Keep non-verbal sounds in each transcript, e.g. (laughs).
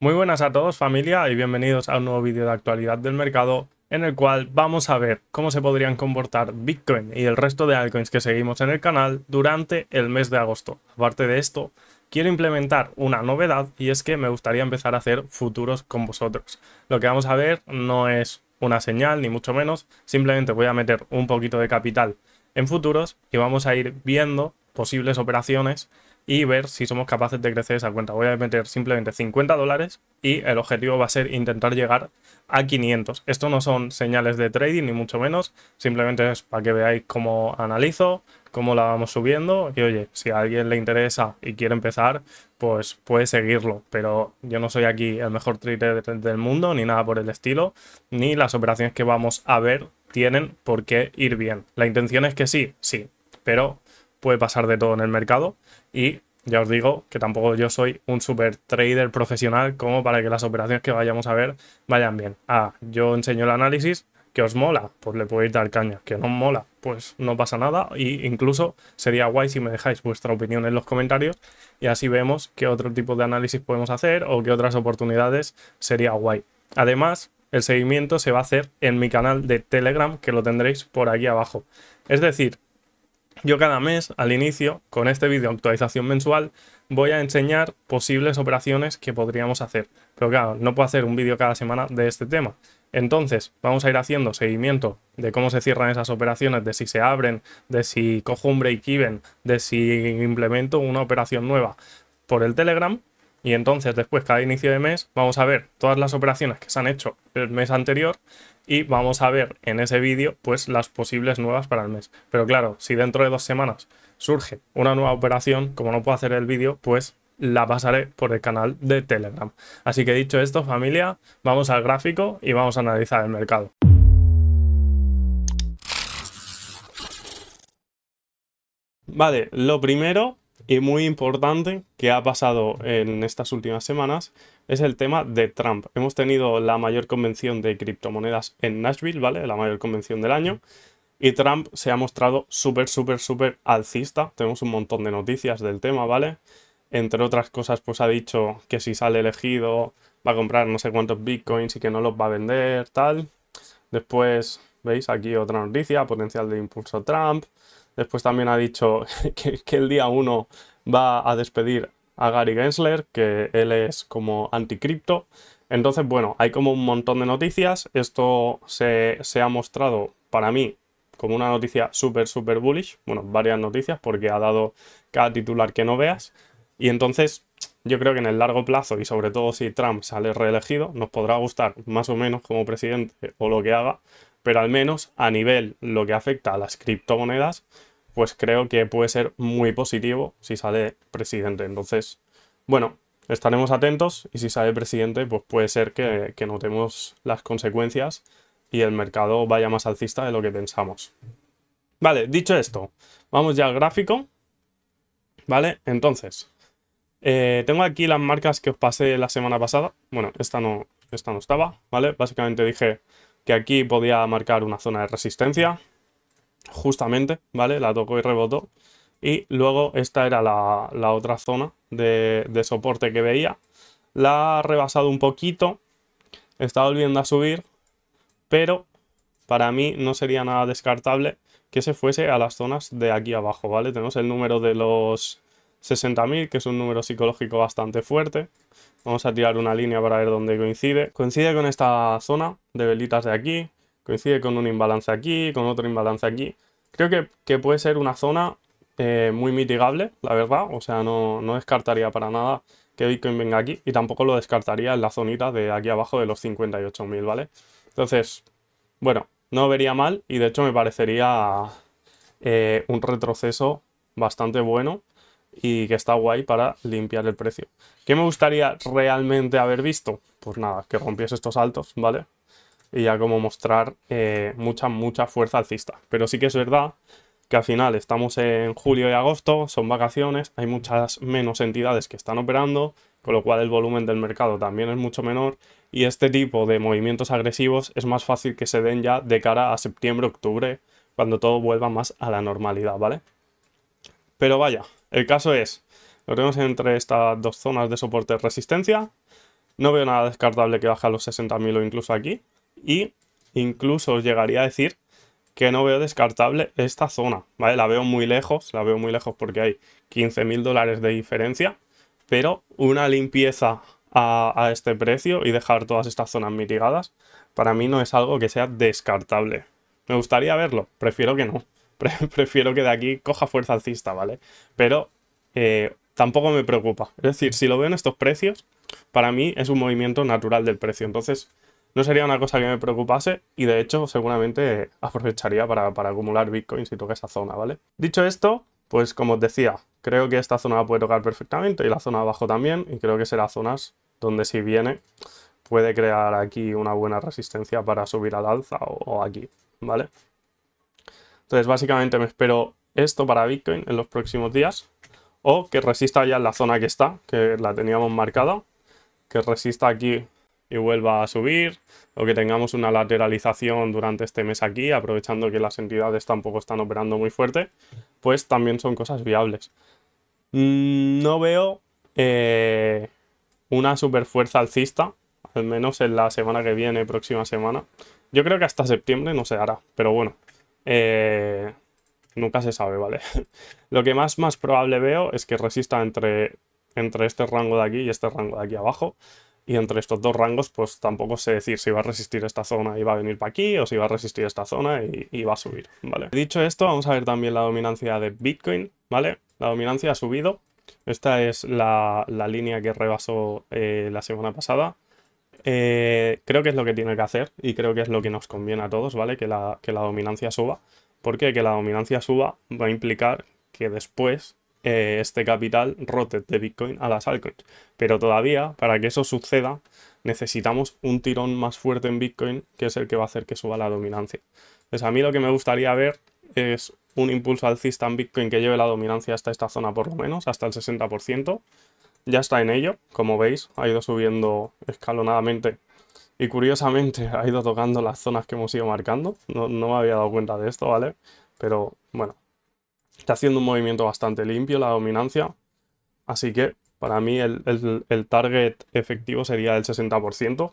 Muy buenas a todos familia y bienvenidos a un nuevo vídeo de actualidad del mercado en el cual vamos a ver cómo se podrían comportar Bitcoin y el resto de altcoins que seguimos en el canal durante el mes de agosto. Aparte de esto, quiero implementar una novedad y es que me gustaría empezar a hacer futuros con vosotros. Lo que vamos a ver no es una señal ni mucho menos, simplemente voy a meter un poquito de capital en futuros y vamos a ir viendo posibles operaciones y ver si somos capaces de crecer esa cuenta. Voy a meter simplemente 50 dólares y el objetivo va a ser intentar llegar a 500. Esto no son señales de trading ni mucho menos, simplemente es para que veáis cómo analizo, cómo la vamos subiendo y oye, si a alguien le interesa y quiere empezar, pues puede seguirlo, pero yo no soy aquí el mejor trader del mundo ni nada por el estilo, ni las operaciones que vamos a ver tienen por qué ir bien. La intención es que sí, sí, pero puede pasar de todo en el mercado y ya os digo que tampoco yo soy un super trader profesional como para que las operaciones que vayamos a ver vayan bien. Ah, yo enseño el análisis, que os mola, pues le podéis dar caña, que no os mola, pues no pasa nada y incluso sería guay si me dejáis vuestra opinión en los comentarios y así vemos qué otro tipo de análisis podemos hacer o qué otras oportunidades sería guay. Además, el seguimiento se va a hacer en mi canal de Telegram que lo tendréis por aquí abajo. Es decir, yo cada mes, al inicio, con este vídeo actualización mensual, voy a enseñar posibles operaciones que podríamos hacer. Pero claro, no puedo hacer un vídeo cada semana de este tema. Entonces, vamos a ir haciendo seguimiento de cómo se cierran esas operaciones, de si se abren, de si cojo un break-even, de si implemento una operación nueva por el Telegram. Y entonces, después, cada inicio de mes, vamos a ver todas las operaciones que se han hecho el mes anterior y vamos a ver en ese vídeo pues las posibles nuevas para el mes. Pero claro, si dentro de dos semanas surge una nueva operación, como no puedo hacer el vídeo, pues la pasaré por el canal de Telegram. Así que dicho esto, familia, vamos al gráfico y vamos a analizar el mercado. Vale, lo primero y muy importante que ha pasado en estas últimas semanas es el tema de Trump. Hemos tenido la mayor convención de criptomonedas en Nashville, ¿vale? La mayor convención del año. Y Trump se ha mostrado súper, súper, súper alcista. Tenemos un montón de noticias del tema, ¿vale? Entre otras cosas, pues ha dicho que si sale elegido va a comprar no sé cuántos bitcoins y que no los va a vender, tal. Después, veis aquí otra noticia, potencial de impulso Trump. Después también ha dicho (laughs) que, el día 1 va a despedir a Gary Gensler, que él es como anticripto. Entonces, bueno, hay como un montón de noticias. Esto se, se ha mostrado para mí como una noticia súper, súper bullish. Bueno, varias noticias porque ha dado cada titular que no veas. Y entonces, yo creo que en el largo plazo, y sobre todo si Trump sale reelegido, nos podrá gustar más o menos como presidente o lo que haga, pero al menos a nivel lo que afecta a las criptomonedas, pues creo que puede ser muy positivo si sale presidente. Entonces, bueno, estaremos atentos y si sale presidente, pues puede ser que, notemos las consecuencias y el mercado vaya más alcista de lo que pensamos. Vale, dicho esto, vamos ya al gráfico. Vale, entonces, eh, tengo aquí las marcas que os pasé la semana pasada. Bueno, esta no, esta no estaba, ¿vale? Básicamente dije que aquí podía marcar una zona de resistencia, justamente, ¿vale? La tocó y rebotó. Y luego esta era la, otra zona de, de, soporte que veía. La ha rebasado un poquito, está volviendo a subir, pero para mí no sería nada descartable que se fuese a las zonas de aquí abajo, ¿vale? Tenemos el número de los 60.000, que es un número psicológico bastante fuerte. Vamos a tirar una línea para ver dónde coincide. Coincide con esta zona de velitas de aquí, coincide con un imbalance aquí, con otro imbalance aquí. Creo que, puede ser una zona eh, muy mitigable, la verdad. O sea, no, descartaría para nada que Bitcoin venga aquí y tampoco lo descartaría en la zonita de aquí abajo de los 58.000, ¿vale? Entonces, bueno, no vería mal y de hecho me parecería eh, un retroceso bastante bueno y que está guay para limpiar el precio. ¿Qué me gustaría realmente haber visto? Pues nada, que rompiese estos altos, ¿vale? y ya como mostrar eh, mucha, mucha fuerza alcista. Pero sí que es verdad que al final estamos en julio y agosto, son vacaciones, hay muchas menos entidades que están operando, con lo cual el volumen del mercado también es mucho menor y este tipo de movimientos agresivos es más fácil que se den ya de cara a septiembre, octubre, cuando todo vuelva más a la normalidad, ¿vale? Pero vaya, el caso es, lo tenemos entre estas dos zonas de soporte-resistencia, no veo nada descartable que baja a los 60.000 o incluso aquí, y incluso os llegaría a decir que no veo descartable esta zona, ¿vale? La veo muy lejos, la veo muy lejos porque hay 15.000 dólares de diferencia, pero una limpieza a, este precio y dejar todas estas zonas mitigadas, para mí no es algo que sea descartable. Me gustaría verlo, prefiero que no, (laughs) prefiero que de aquí coja fuerza alcista, ¿vale? Pero eh, tampoco me preocupa, es decir, si lo veo en estos precios, para mí es un movimiento natural del precio, entonces no sería una cosa que me preocupase y de hecho seguramente aprovecharía para, acumular Bitcoin si toca esa zona, ¿vale? Dicho esto, pues como os decía, creo que esta zona puede tocar perfectamente y la zona de abajo también y creo que será zonas donde si viene puede crear aquí una buena resistencia para subir al alza o, o aquí, ¿vale? Entonces básicamente me espero esto para Bitcoin en los próximos días o que resista ya en la zona que está, que la teníamos marcada, que resista aquí y vuelva a subir o que tengamos una lateralización durante este mes aquí, aprovechando que las entidades tampoco están operando muy fuerte, pues también son cosas viables. Mm, no veo eh, una super fuerza alcista, al menos en la semana que viene, próxima semana. Yo creo que hasta septiembre no se hará, pero bueno, eh, nunca se sabe, ¿vale? (laughs) Lo que más, más probable veo es que resista entre, entre este rango de aquí y este rango de aquí abajo. Y entre estos dos rangos, pues tampoco sé decir si va a resistir esta zona y va a venir para aquí, o si va a resistir esta zona y, va a subir, ¿vale? Dicho esto, vamos a ver también la dominancia de Bitcoin, ¿vale? La dominancia ha subido. Esta es la, línea que rebasó eh, la semana pasada. Eh, creo que es lo que tiene que hacer y creo que es lo que nos conviene a todos, ¿vale? Que la, que la dominancia suba. porque Que la dominancia suba va a implicar que después eh, este capital rote de Bitcoin a las altcoins. Pero todavía, para que eso suceda, necesitamos un tirón más fuerte en Bitcoin, que es el que va a hacer que suba la dominancia. Entonces, pues a mí lo que me gustaría ver es un impulso alcista en Bitcoin que lleve la dominancia hasta esta zona por lo menos, hasta el 60%. Ya está en ello, como veis, ha ido subiendo escalonadamente y curiosamente (laughs) ha ido tocando las zonas que hemos ido marcando. No, no me había dado cuenta de esto, ¿vale? Pero bueno, Está haciendo un movimiento bastante limpio la dominancia. Así que para mí el, target efectivo sería el 60%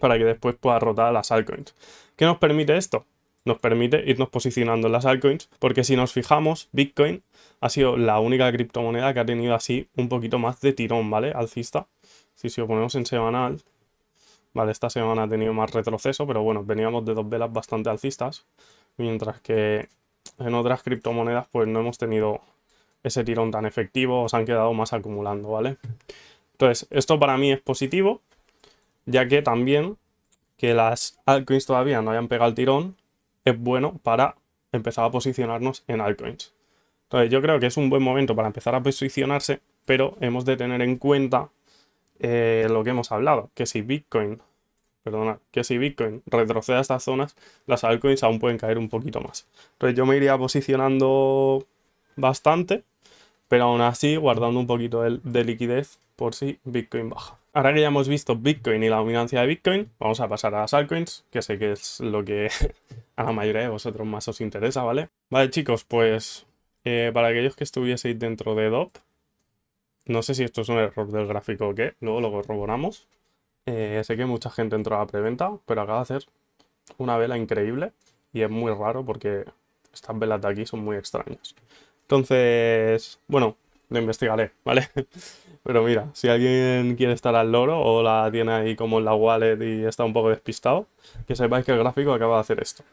para que después pueda rotar a las altcoins. ¿Qué nos permite esto? Nos permite irnos posicionando en las altcoins porque si nos fijamos, Bitcoin ha sido la única criptomoneda que ha tenido así un poquito más de tirón, ¿vale? Alcista. Si, si lo ponemos en semanal, Vale, esta semana ha tenido más retroceso, pero bueno, veníamos de dos velas bastante alcistas, mientras que en otras criptomonedas pues no hemos tenido ese tirón tan efectivo o se han quedado más acumulando, ¿vale? Entonces, esto para mí es positivo, ya que también que las altcoins todavía no hayan pegado el tirón es bueno para empezar a posicionarnos en altcoins. Entonces, yo creo que es un buen momento para empezar a posicionarse, pero hemos de tener en cuenta eh, lo que hemos hablado, que si Bitcoin perdona, que si Bitcoin retrocede a estas zonas, las altcoins aún pueden caer un poquito más. Entonces yo me iría posicionando bastante, pero aún así guardando un poquito de, liquidez por si Bitcoin baja. Ahora que ya hemos visto Bitcoin y la dominancia de Bitcoin, vamos a pasar a las altcoins, que sé que es lo que (laughs) a la mayoría de vosotros más os interesa, ¿vale? Vale, chicos, pues eh, para aquellos que estuvieseis dentro de DOP, no sé si esto es un error del gráfico o qué, luego lo corroboramos. Eh, sé que mucha gente entró a la preventa, pero acaba de hacer una vela increíble y es muy raro porque estas velas de aquí son muy extrañas. Entonces, bueno, lo investigaré, (laughs) ¿vale? Pero mira, si alguien quiere estar al loro o la tiene ahí como en la wallet y está un poco despistado, que sepáis que el gráfico acaba de hacer esto.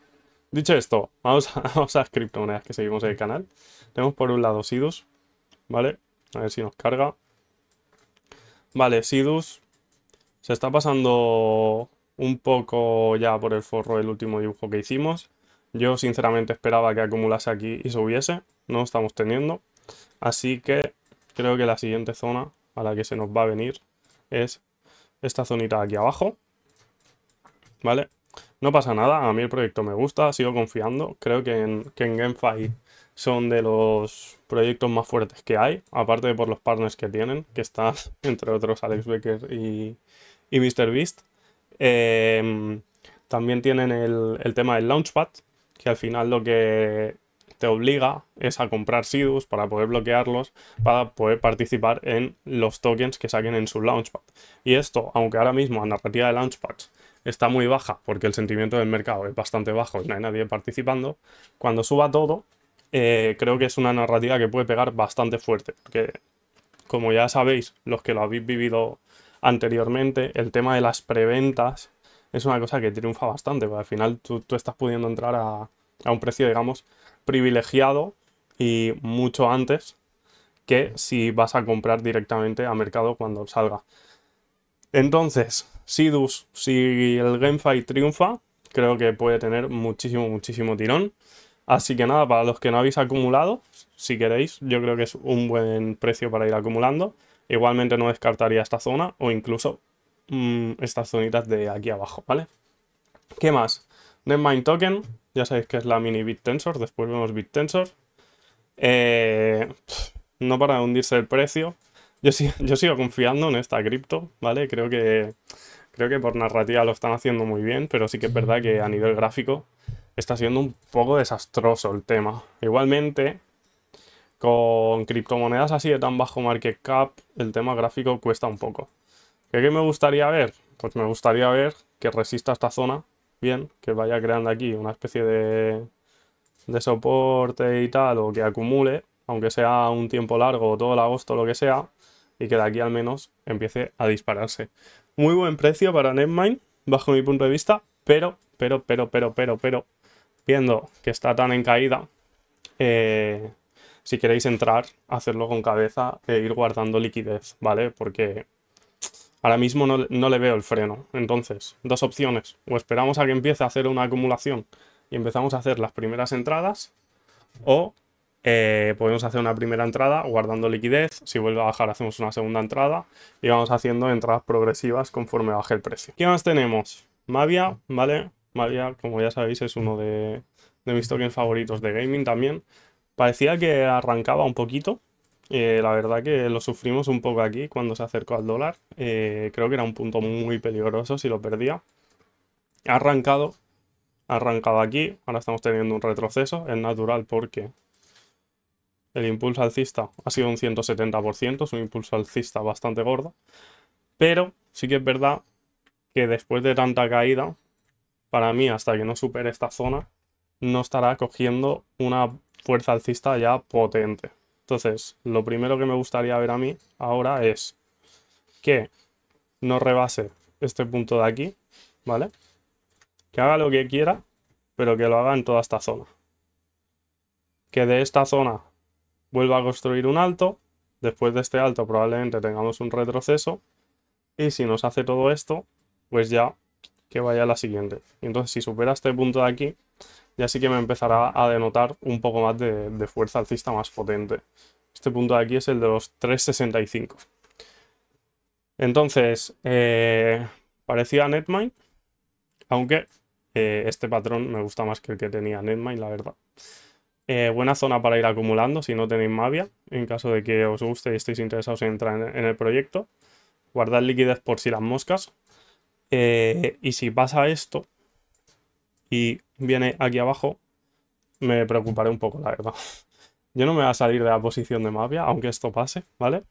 Dicho esto, vamos a, (laughs) que seguimos en el canal. Tenemos por un lado Sidus, ¿vale? A ver si nos carga. Vale, Sidus, se está pasando un poco ya por el forro el último dibujo que hicimos. Yo sinceramente esperaba que acumulase aquí y subiese. No lo estamos teniendo. Así que creo que la siguiente zona a la que se nos va a venir es esta zonita aquí abajo. ¿Vale? No pasa nada, a mí el proyecto me gusta, sigo confiando. Creo que en, que en GameFi son de los proyectos más fuertes que hay, aparte de por los partners que tienen, que están, (laughs) entre otros, Alex Becker y, y MrBeast. Em, también tienen el, tema del Launchpad, que al final lo que te obliga es a comprar SIDUs para poder bloquearlos, para poder participar en los tokens que saquen en su Launchpad. Y esto, aunque ahora mismo la narrativa de Launchpad está muy baja, porque el sentimiento del mercado es bastante bajo y no hay nadie participando, cuando suba todo, eh, creo que es una narrativa que puede pegar bastante fuerte, porque como ya sabéis, los que lo habéis vivido anteriormente, el tema de las preventas es una cosa que triunfa bastante, porque al final tú, estás pudiendo entrar a, un precio, digamos, privilegiado y mucho antes que si vas a comprar directamente a mercado cuando salga. Entonces, Sidus, si el Gamefight triunfa, creo que puede tener muchísimo, muchísimo tirón. Así que nada, para los que no habéis acumulado, si queréis, yo creo que es un buen precio para ir acumulando. Igualmente no descartaría esta zona o incluso mm, estas zonitas de aquí abajo, ¿vale? ¿Qué más? Mind Token, ya sabéis que es la mini tensor. después vemos BitTensor. Eh, no para hundirse el precio. Yo, yo sigo confiando en esta cripto, ¿vale? Creo que, creo que por narrativa lo están haciendo muy bien, pero sí que es verdad que a nivel gráfico está siendo un poco desastroso el tema. Igualmente, con criptomonedas así de tan bajo market cap, el tema gráfico cuesta un poco. ¿Qué, me gustaría ver? Pues me gustaría ver que resista esta zona bien, que vaya creando aquí una especie de, de soporte y tal, o que acumule, aunque sea un tiempo largo, todo el agosto, lo que sea, y que de aquí al menos empiece a dispararse. Muy buen precio para Netmine, bajo mi punto de vista, pero, pero, pero, pero, pero, pero, viendo que está tan en caída, eh, si queréis entrar, hacerlo con cabeza e ir guardando liquidez, ¿vale? Porque ahora mismo no, le veo el freno. Entonces, dos opciones. O esperamos a que empiece a hacer una acumulación y empezamos a hacer las primeras entradas. O eh, podemos hacer una primera entrada guardando liquidez. Si vuelve a bajar hacemos una segunda entrada. Y vamos haciendo entradas progresivas conforme baje el precio. ¿Qué más tenemos? Mavia, ¿vale? Mavia, como ya sabéis, es uno de, de mis tokens favoritos de gaming también. Parecía que arrancaba un poquito. Eh, la verdad que lo sufrimos un poco aquí cuando se acercó al dólar. Eh, creo que era un punto muy peligroso si lo perdía. Ha arrancado. Ha arrancado aquí. Ahora estamos teniendo un retroceso. Es natural porque el impulso alcista ha sido un 170%. Es un impulso alcista bastante gordo. Pero sí que es verdad que después de tanta caída, para mí, hasta que no supere esta zona, no estará cogiendo una fuerza alcista ya potente. Entonces, lo primero que me gustaría ver a mí ahora es que no rebase este punto de aquí, ¿vale? Que haga lo que quiera, pero que lo haga en toda esta zona. Que de esta zona vuelva a construir un alto, después de este alto probablemente tengamos un retroceso, y si nos hace todo esto, pues ya que vaya a la siguiente. entonces si supera este punto de aquí, ya sí que me empezará a denotar un poco más de, fuerza alcista más potente. Este punto de aquí es el de los 365. Entonces, eh, parecía Netmine, aunque eh, este patrón me gusta más que el que tenía Netmine, la verdad. Eh, buena zona para ir acumulando si no tenéis Mavia, en caso de que os guste y estéis interesados en entrar en, en el proyecto. Guardad liquidez por si las moscas, eh, y si pasa esto y viene aquí abajo, me preocuparé un poco, la verdad. (laughs) Yo no me voy a salir de la posición de Mafia, aunque esto pase, ¿vale?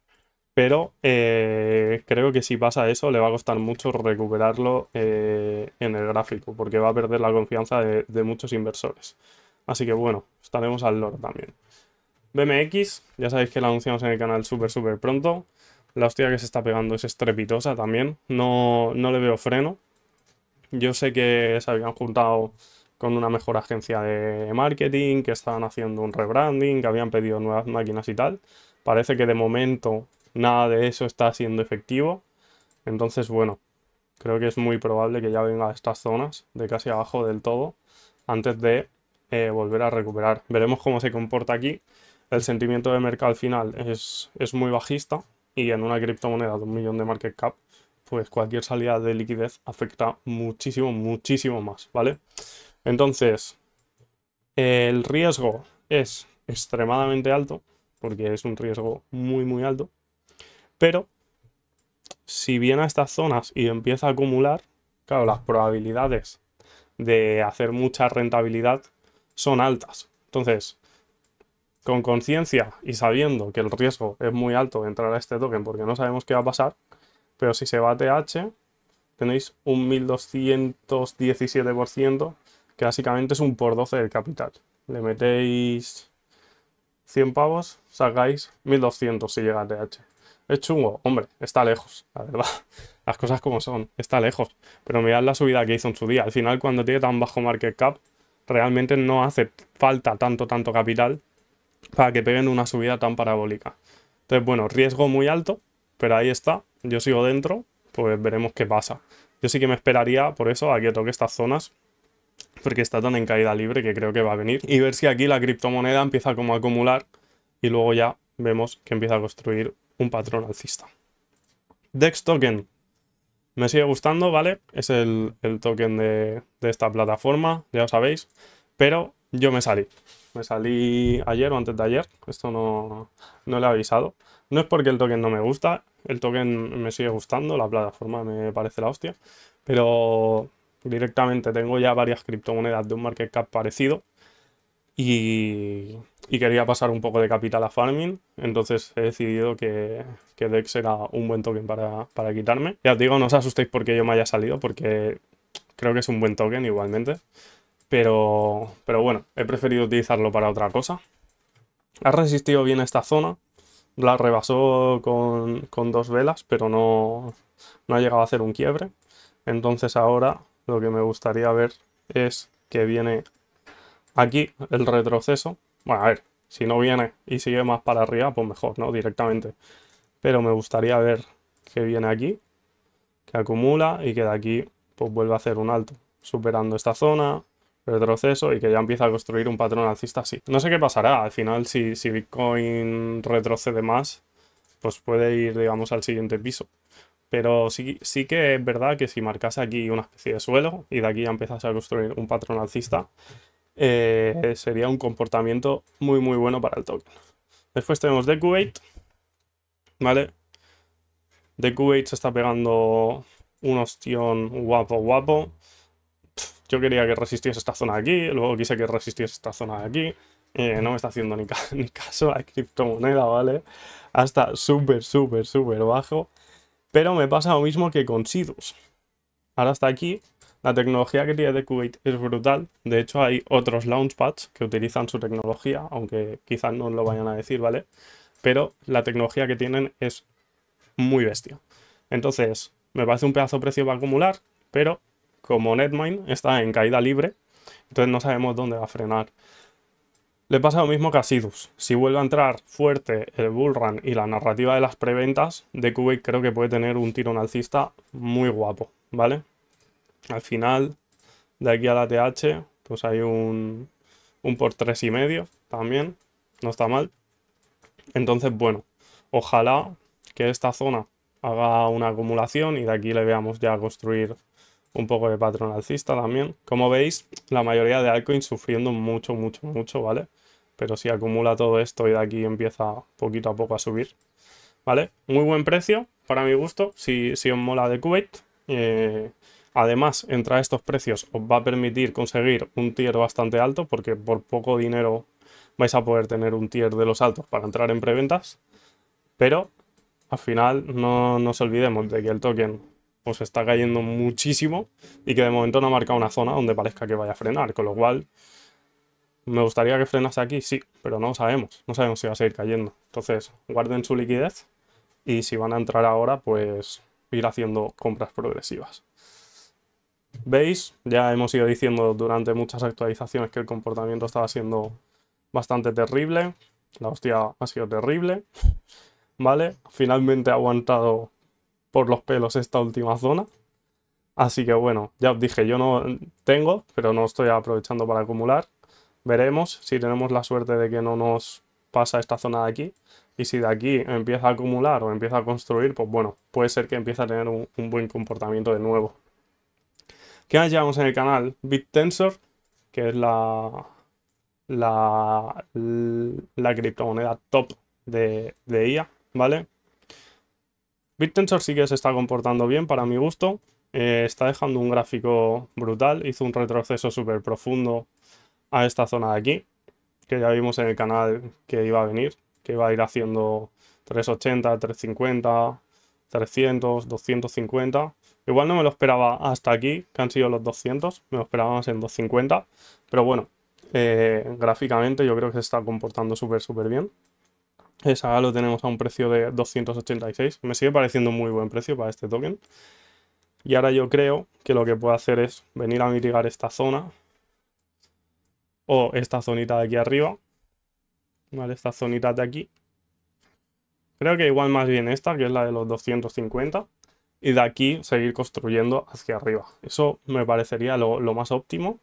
Pero eh, creo que si pasa eso, le va a costar mucho recuperarlo eh, en el gráfico, porque va a perder la confianza de, muchos inversores. Así que bueno, estaremos al loro también. BMX, ya sabéis que la anunciamos en el canal súper súper pronto. La hostia que se está pegando es estrepitosa también. No, le veo freno. Yo sé que se habían juntado con una mejor agencia de marketing, que estaban haciendo un rebranding, que habían pedido nuevas máquinas y tal. Parece que de momento nada de eso está siendo efectivo. Entonces, bueno, creo que es muy probable que ya venga a estas zonas de casi abajo del todo antes de eh, volver a recuperar. Veremos cómo se comporta aquí. El sentimiento de mercado al final es, es muy bajista, y en una criptomoneda de un millón de market cap, pues cualquier salida de liquidez afecta muchísimo, muchísimo más, ¿vale? Entonces, el riesgo es extremadamente alto, porque es un riesgo muy, muy alto, pero si viene a estas zonas y empieza a acumular, claro, las probabilidades de hacer mucha rentabilidad son altas. Entonces, con conciencia y sabiendo que el riesgo es muy alto de entrar a este token porque no sabemos qué va a pasar, pero si se va a TH tenéis un 1217%, que básicamente es un por 12 del capital. Le metéis 100 pavos, sacáis 1200 si llega a TH. Es chungo, hombre, está lejos, la verdad. (laughs) Las cosas como son, está lejos. Pero mirad la subida que hizo en su día. Al final, cuando tiene tan bajo market cap, realmente no hace falta tanto, tanto capital para que peguen una subida tan parabólica. Entonces, bueno, riesgo muy alto, pero ahí está. Yo sigo dentro, pues veremos qué pasa. Yo sí que me esperaría, por eso, aquí que toque estas zonas, porque está tan en caída libre que creo que va a venir. Y ver si aquí la criptomoneda empieza como a acumular y luego ya vemos que empieza a construir un patrón alcista. Dex Token. Me sigue gustando, ¿vale? Es el, token de, de esta plataforma, ya lo sabéis. Pero yo me salí. Me salí ayer o antes de ayer. Esto no, no le he avisado. No es porque el token no me gusta. El token me sigue gustando. La plataforma me parece la hostia. Pero directamente tengo ya varias criptomonedas de un market cap parecido. Y, y quería pasar un poco de capital a farming. Entonces he decidido que, que DEX era un buen token para, para quitarme. Ya os digo, no os asustéis porque yo me haya salido. Porque creo que es un buen token igualmente. Pero, bueno, he preferido utilizarlo para otra cosa. Ha resistido bien esta zona. La rebasó con, dos velas, pero no, ha llegado a hacer un quiebre. Entonces ahora lo que me gustaría ver es que viene aquí el retroceso. Bueno, a ver, si no viene y sigue más para arriba, pues mejor, ¿no? Directamente. Pero me gustaría ver que viene aquí, que acumula y que de aquí pues vuelve a hacer un alto, superando esta zona, retroceso y que ya empieza a construir un patrón alcista así. No sé qué pasará, al final si, Bitcoin retrocede más, pues puede ir, digamos, al siguiente piso. Pero sí, sí que es verdad que si marcase aquí una especie de suelo y de aquí ya empezase a construir un patrón alcista, eh, sería un comportamiento muy muy bueno para el token. Después tenemos Decubate, ¿vale? Decubate se está pegando un ostión guapo guapo yo quería que resistiese esta zona aquí, luego quise que resistiese esta zona de aquí, eh, no me está haciendo ni, (laughs) caso a criptomoneda, ¿vale? Hasta súper, súper, súper bajo. Pero me pasa lo mismo que con Sidus. Ahora está aquí. La tecnología que tiene de Kuwait es brutal. De hecho, hay otros launchpads que utilizan su tecnología, aunque quizás no lo vayan a decir, ¿vale? Pero la tecnología que tienen es muy bestia. Entonces, me parece un pedazo precio para acumular, pero como Netmine está en caída libre, entonces no sabemos dónde va a frenar. Le pasa lo mismo que a Sidus. Si vuelve a entrar fuerte el Bullrun y la narrativa de las preventas, de Kuwait creo que puede tener un tirón alcista muy guapo, ¿vale? Al final, de aquí a la TH, pues hay un, un por tres y medio también, no está mal. Entonces, bueno, ojalá que esta zona haga una acumulación y de aquí le veamos ya construir un poco de patrón alcista también. Como veis, la mayoría de altcoins sufriendo mucho, mucho, mucho, ¿vale? Pero si acumula todo esto y de aquí empieza poquito a poco a subir, ¿vale? Muy buen precio, para mi gusto, si, si os mola de Kuwait. Eh, además, además, a estos precios os va a permitir conseguir un tier bastante alto, porque por poco dinero vais a poder tener un tier de los altos para entrar en preventas. Pero al final no nos olvidemos de que el token pues, está cayendo muchísimo y que de momento no ha marcado una zona donde parezca que vaya a frenar, con lo cual me gustaría que frenase aquí, sí, pero no sabemos, no sabemos si va a seguir cayendo. Entonces, guarden su liquidez y si van a entrar ahora, pues ir haciendo compras progresivas. ¿Veis? Ya hemos ido diciendo durante muchas actualizaciones que el comportamiento estaba siendo bastante terrible. La hostia ha sido terrible. ¿Vale? Finalmente ha aguantado por los pelos esta última zona. Así que bueno, ya os dije, yo no tengo, pero no estoy aprovechando para acumular. Veremos si tenemos la suerte de que no nos pasa esta zona de aquí. Y si de aquí empieza a acumular o empieza a construir, pues bueno, puede ser que empiece a tener un, buen comportamiento de nuevo. ¿Qué más llevamos en el canal? BitTensor, que es la, la, la criptomoneda top de, de IA, ¿vale? BitTensor sí que se está comportando bien para mi gusto. Eh, está dejando un gráfico brutal. Hizo un retroceso súper profundo a esta zona de aquí. Que ya vimos en el canal que iba a venir. Que iba a ir haciendo 380, 350, 300, 250. Igual no me lo esperaba hasta aquí, que han sido los 200. Me lo esperaba en 250. Pero bueno, eh, gráficamente yo creo que se está comportando súper, súper bien. Esa lo tenemos a un precio de 286. Me sigue pareciendo muy buen precio para este token. Y ahora yo creo que lo que puedo hacer es venir a mitigar esta zona. O esta zonita de aquí arriba. Vale, esta zonita de aquí. Creo que igual más bien esta, que es la de los 250. Y de aquí seguir construyendo hacia arriba. Eso me parecería lo, más óptimo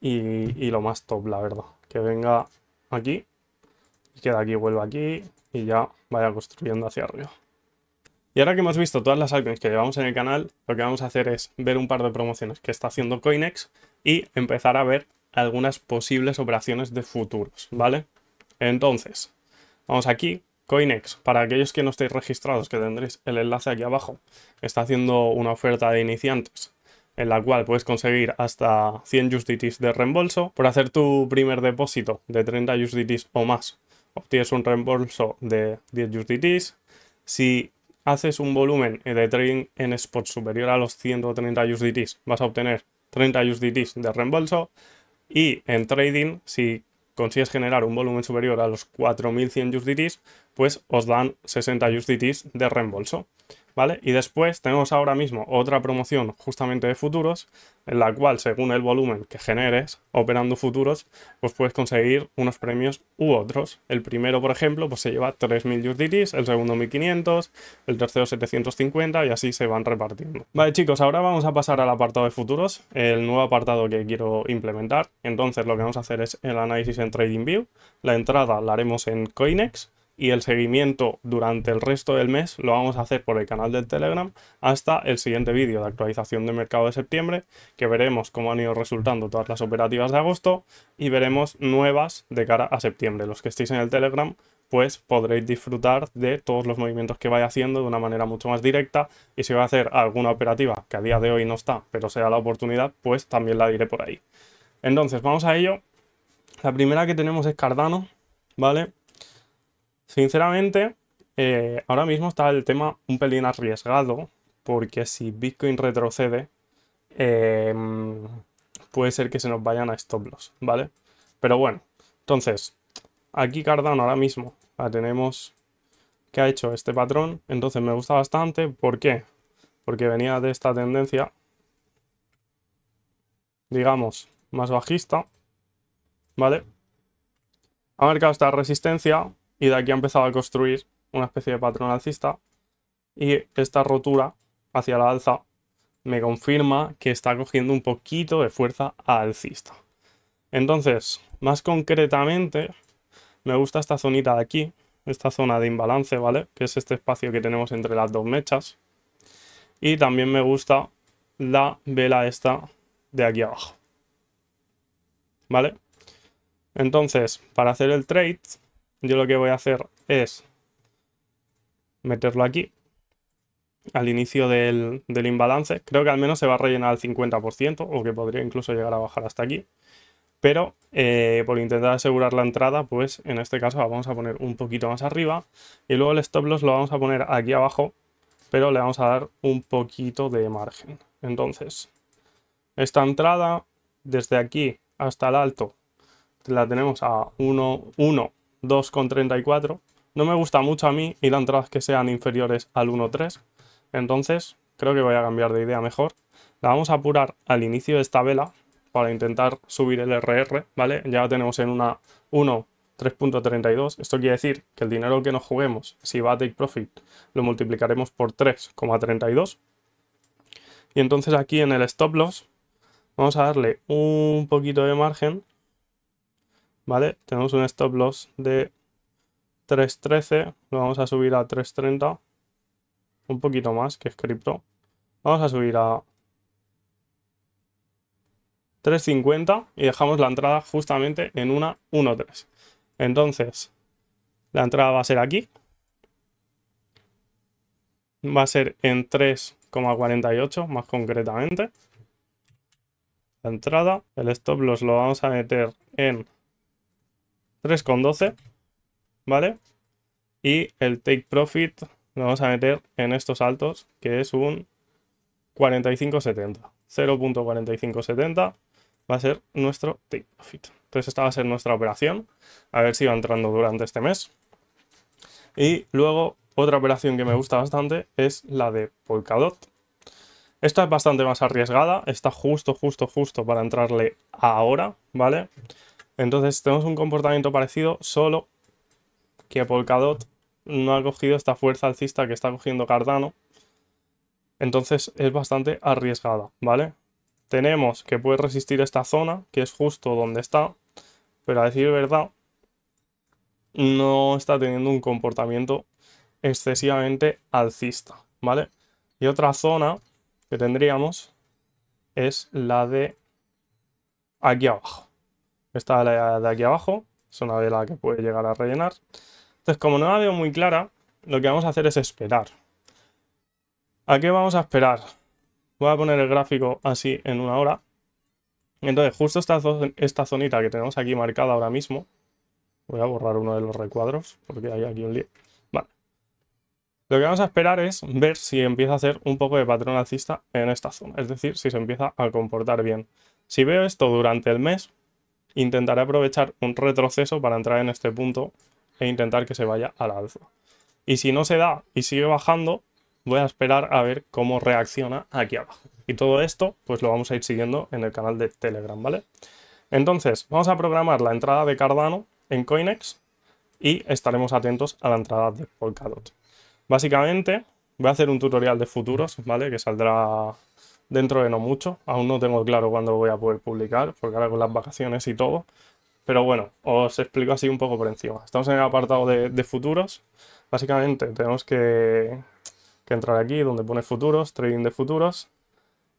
y, y lo más top, la verdad. Que venga aquí y que de aquí vuelva aquí y ya vaya construyendo hacia arriba. Y ahora que hemos visto todas las altcoins que llevamos en el canal, lo que vamos a hacer es ver un par de promociones que está haciendo Coinex y empezar a ver algunas posibles operaciones de futuros, ¿vale? Entonces, vamos aquí, Coinex, para aquellos que no estéis registrados, que tendréis el enlace aquí abajo, está haciendo una oferta de iniciantes en la cual puedes conseguir hasta 100 USDTs de reembolso por hacer tu primer depósito de 30 USDTs o más obtienes un reembolso de 10 USDTs. Si haces un volumen de trading en spot superior a los 130 USDTs, vas a obtener 30 USDTs de reembolso. Y en trading, si consigues generar un volumen superior a los 4100 USDTs, pues os dan 60 USDTs de reembolso. Y después tenemos ahora mismo otra promoción justamente de futuros, en la cual según el volumen que generes operando futuros, pues puedes conseguir unos premios u otros. El primero, por ejemplo, pues se lleva 3.000 USDTs, el segundo 1.500, el tercero 750 y así se van repartiendo. Vale chicos, ahora vamos a pasar al apartado de futuros, el nuevo apartado que quiero implementar. Entonces lo que vamos a hacer es el análisis en TradingView, la entrada la haremos en CoinEx, y el seguimiento durante el resto del mes lo vamos a hacer por el canal del Telegram hasta el siguiente vídeo de actualización de mercado de septiembre, que veremos cómo han ido resultando todas las operativas de agosto y veremos nuevas de cara a septiembre. Los que estéis en el Telegram pues podréis disfrutar de todos los movimientos que vaya haciendo de una manera mucho más directa y si va a hacer alguna operativa que a día de hoy no está, pero sea la oportunidad, pues también la diré por ahí. Entonces, vamos a ello. La primera que tenemos es Cardano, ¿vale? Sinceramente, eh, ahora mismo está el tema un pelín arriesgado, porque si Bitcoin retrocede, eh, puede ser que se nos vayan a stop loss, ¿vale? Pero bueno, entonces, aquí Cardano ahora mismo la tenemos que ha hecho este patrón, entonces me gusta bastante, ¿por qué? Porque venía de esta tendencia, digamos, más bajista, ¿vale? Ha marcado esta resistencia, y de aquí ha empezado a construir una especie de patrón alcista y esta rotura hacia la alza me confirma que está cogiendo un poquito de fuerza alcista. Entonces, más concretamente, me gusta esta zonita de aquí, esta zona de imbalance, ¿vale? Que es este espacio que tenemos entre las dos mechas. Y también me gusta la vela esta de aquí abajo. ¿Vale? Entonces, para hacer el trade, yo lo que voy a hacer es meterlo aquí al inicio del, imbalance. Creo que al menos se va a rellenar al 50% o que podría incluso llegar a bajar hasta aquí. Pero eh, por intentar asegurar la entrada, pues en este caso la vamos a poner un poquito más arriba y luego el stop loss lo vamos a poner aquí abajo, pero le vamos a dar un poquito de margen. Entonces, esta entrada desde aquí hasta el alto la tenemos a 1, 2,34. No me gusta mucho a mí ir a entradas que sean inferiores al 1,3. Entonces creo que voy a cambiar de idea mejor. La vamos a apurar al inicio de esta vela para intentar subir el RR, ¿vale? Ya tenemos en una 1 3.32. Esto quiere decir que el dinero que nos juguemos, si va a take profit, lo multiplicaremos por 3,32. Y entonces aquí en el stop loss vamos a darle un poquito de margen tenemos un stop loss de 3.13, lo vamos a subir a 3.30, un poquito más que es cripto. Vamos a subir a 3.50 y dejamos la entrada justamente en una 1.3. Entonces, la entrada va a ser aquí. Va a ser en 3,48 más concretamente. La entrada, el stop loss lo vamos a meter en 3,12, ¿vale? Y el take profit lo vamos a meter en estos altos, que es un 45,70. 0.4570 va a ser nuestro take profit. Entonces esta va a ser nuestra operación, a ver si va entrando durante este mes. Y luego otra operación que me gusta bastante es la de Polkadot. Esta es bastante más arriesgada, está justo, justo, justo para entrarle ahora, ¿vale? Entonces tenemos un comportamiento parecido, solo que Polkadot no ha cogido esta fuerza alcista que está cogiendo Cardano. Entonces es bastante arriesgada, ¿vale? Tenemos que puede resistir esta zona, que es justo donde está, pero a decir verdad, no está teniendo un comportamiento excesivamente alcista, ¿vale? Y otra zona que tendríamos es la de aquí abajo, esta de aquí abajo es una vela que puede llegar a rellenar. Entonces, como no la veo muy clara, lo que vamos a hacer es esperar. ¿A qué vamos a esperar? Voy a poner el gráfico así en una hora. Entonces, justo esta, esta zonita que tenemos aquí marcada ahora mismo, voy a borrar uno de los recuadros porque hay aquí un lío. Vale. Lo que vamos a esperar es ver si empieza a hacer un poco de patrón alcista en esta zona, es decir, si se empieza a comportar bien. Si veo esto durante el mes, intentaré aprovechar un retroceso para entrar en este punto e intentar que se vaya al alza. Y si no se da y sigue bajando, voy a esperar a ver cómo reacciona aquí abajo. Y todo esto, pues lo vamos a ir siguiendo en el canal de Telegram, ¿vale? Entonces, vamos a programar la entrada de Cardano en Coinex y estaremos atentos a la entrada de Polkadot. Básicamente, voy a hacer un tutorial de futuros, ¿vale? Que saldrá dentro de no mucho. Aún no tengo claro cuándo lo voy a poder publicar, porque ahora con las vacaciones y todo. Pero bueno, os explico así un poco por encima. Estamos en el apartado de, futuros. Básicamente tenemos que, que entrar aquí donde pone futuros, trading de futuros.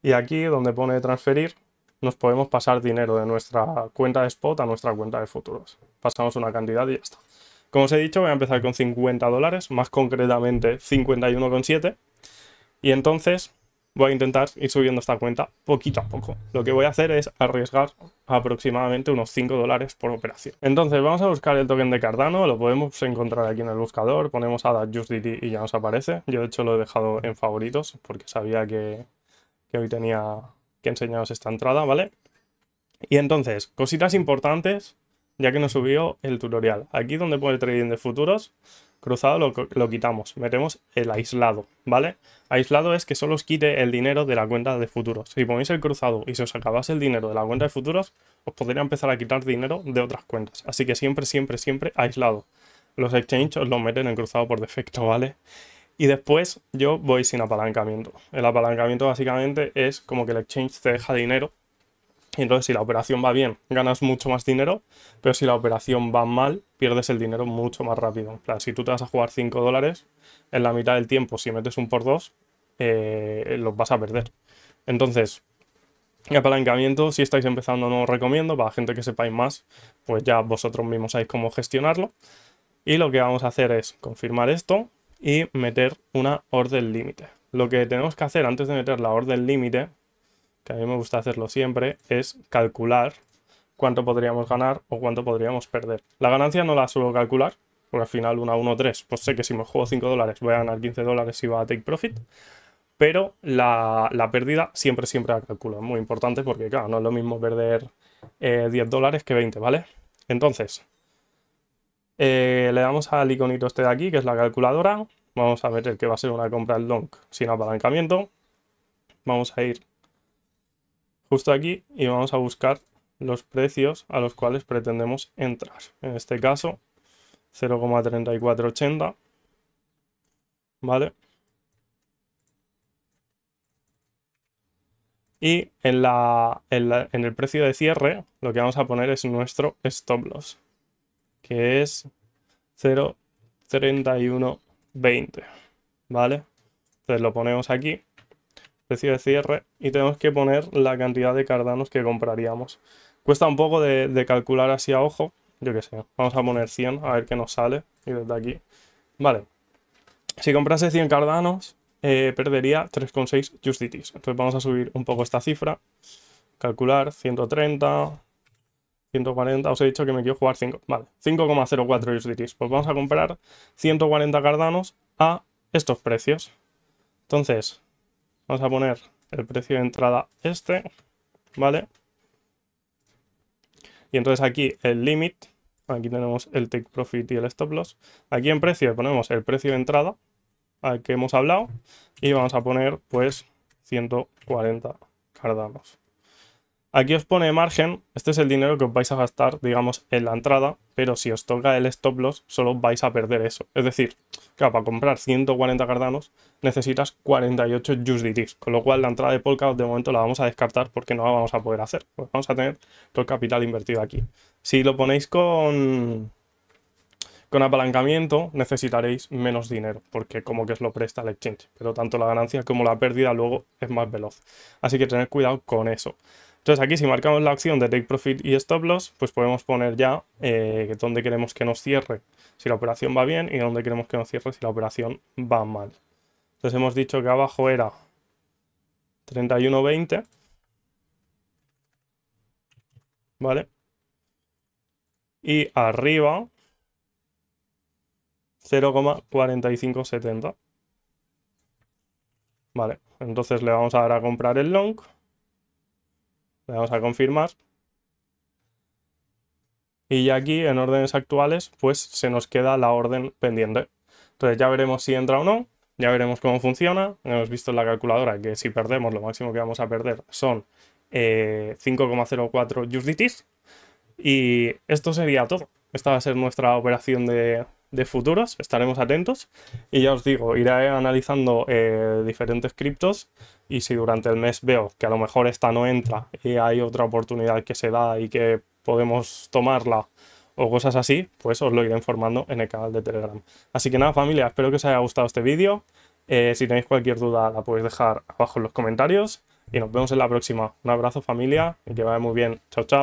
Y aquí donde pone transferir, nos podemos pasar dinero de nuestra cuenta de spot a nuestra cuenta de futuros. Pasamos una cantidad y ya está. Como os he dicho, voy a empezar con 50 dólares, más concretamente 51,7. Y entonces voy a intentar ir subiendo esta cuenta poquito a poco. Lo que voy a hacer es arriesgar aproximadamente unos 5 dólares por operación. Entonces vamos a buscar el token de Cardano, lo podemos encontrar aquí en el buscador, ponemos ADA Justity y ya nos aparece. Yo de hecho lo he dejado en favoritos porque sabía que, que hoy tenía que enseñaros esta entrada, ¿vale? Y entonces, cositas importantes, ya que nos subió el tutorial. Aquí donde pone trading de futuros, Cruzado lo, quitamos, metemos el aislado, ¿vale? Aislado es que solo os quite el dinero de la cuenta de futuros. Si ponéis el cruzado y se os acabase el dinero de la cuenta de futuros, os podría empezar a quitar dinero de otras cuentas. Así que siempre, siempre, siempre aislado. Los exchanges os lo meten en cruzado por defecto, ¿vale? Y después yo voy sin apalancamiento. El apalancamiento básicamente es como que el exchange te deja dinero entonces, si la operación va bien, ganas mucho más dinero, pero si la operación va mal, pierdes el dinero mucho más rápido. plan, si tú te vas a jugar 5 dólares, en la mitad del tiempo, si metes un por 2, eh, lo los vas a perder. Entonces, el apalancamiento, si estáis empezando, no os recomiendo. Para gente que sepáis más, pues ya vosotros mismos sabéis cómo gestionarlo. Y lo que vamos a hacer es confirmar esto y meter una orden límite. Lo que tenemos que hacer antes de meter la orden límite que a mí me gusta hacerlo siempre, es calcular cuánto podríamos ganar o cuánto podríamos perder. La ganancia no la suelo calcular, porque al final una 1-3, pues sé que si me juego 5 dólares voy a ganar 15 dólares y va a take profit, pero la, pérdida siempre, siempre la calculo. Es muy importante porque, claro, no es lo mismo perder 10 eh, dólares que 20, ¿vale? Entonces, eh, le damos al iconito este de aquí, que es la calculadora. Vamos a meter que va a ser una compra el long sin apalancamiento. Vamos a ir justo aquí y vamos a buscar los precios a los cuales pretendemos entrar. En este caso, 0,3480. ¿Vale? Y en, la, en, el precio de cierre, lo que vamos a poner es nuestro stop loss, que es 0,3120. ¿Vale? Entonces lo ponemos aquí Precio de cierre y tenemos que poner la cantidad de cardanos que compraríamos. Cuesta un poco de, calcular así a ojo, yo qué sé, vamos a poner 100 a ver qué nos sale y desde aquí. Vale, si comprase 100 cardanos eh, perdería 3,6 justities, entonces vamos a subir un poco esta cifra, calcular 130... 140, os he dicho que me quiero jugar 5, vale, 5,04 justities. Pues vamos a comprar 140 cardanos a estos precios. Entonces, Vamos a poner el precio de entrada este, ¿vale? Y entonces aquí el limit, aquí tenemos el take profit y el stop loss. Aquí en precio ponemos el precio de entrada al que hemos hablado y vamos a poner pues 140 cardanos. Aquí os pone margen, este es el dinero que os vais a gastar, digamos, en la entrada, pero si os toca el stop loss, solo vais a perder eso. Es decir, claro, para comprar 140 cardanos necesitas 48 USDTs, con lo cual la entrada de Polkadot de momento la vamos a descartar porque no la vamos a poder hacer, pues vamos a tener todo el capital invertido aquí. Si lo ponéis con, con apalancamiento, necesitaréis menos dinero, porque como que os lo presta el exchange, pero tanto la ganancia como la pérdida luego es más veloz. Así que tened cuidado con eso. Entonces aquí si marcamos la opción de Take Profit y Stop Loss, pues podemos poner ya eh, dónde queremos que nos cierre si la operación va bien y dónde queremos que nos cierre si la operación va mal. Entonces hemos dicho que abajo era 31.20. ¿Vale? Y arriba 0,4570. Vale, entonces le vamos a dar a comprar el long. Le a confirmar. Y ya aquí, en órdenes actuales, pues se nos queda la orden pendiente. Entonces ya veremos si entra o no, ya veremos cómo funciona. Hemos visto en la calculadora que si perdemos, lo máximo que vamos a perder son 5,04 eh, USDTs. Y esto sería todo. Esta va a ser nuestra operación de, de futuros, estaremos atentos. Y ya os digo, iré analizando eh, diferentes criptos y si durante el mes veo que a lo mejor esta no entra y hay otra oportunidad que se da y que podemos tomarla o cosas así, pues os lo iré informando en el canal de Telegram. Así que nada familia, espero que os haya gustado este vídeo. Eh, si tenéis cualquier duda la podéis dejar abajo en los comentarios y nos vemos en la próxima. Un abrazo familia y que vaya muy bien. Chao, chao.